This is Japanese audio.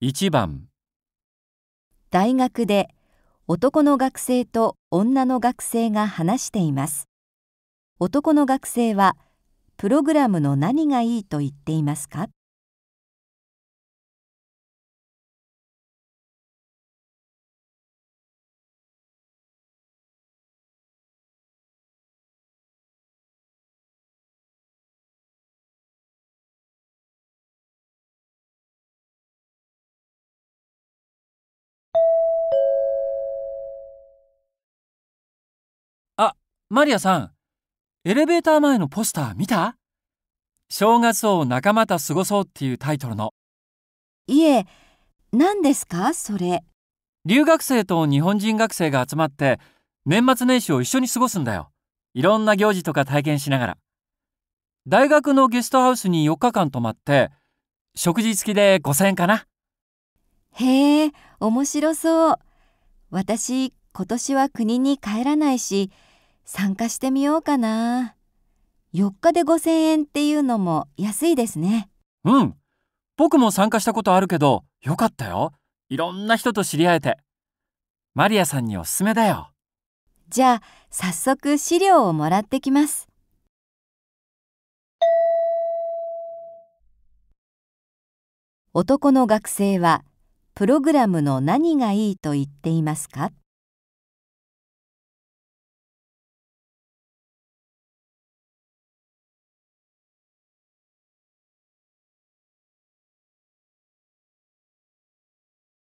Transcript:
1番大学で男の学生と女の学生が話しています男の学生はプログラムの何がいいと言っていますかマリアさん、エレベーター前のポスター見た正月を仲間と過ごそうっていうタイトルの。いえ、何ですかそれ。留学生と日本人学生が集まって、年末年始を一緒に過ごすんだよ。いろんな行事とか体験しながら。大学のゲストハウスに4日間泊まって、食事付きで5000円かな。へえ、面白そう。私、今年は国に帰らないし、参加してみようかな4日で5000円っていうのも安いですねうん僕も参加したことあるけどよかったよいろんな人と知り合えてマリアさんにおすすめだよじゃあ早速資料をもらってきます男の学生はプログラムの何がいいと言っていますか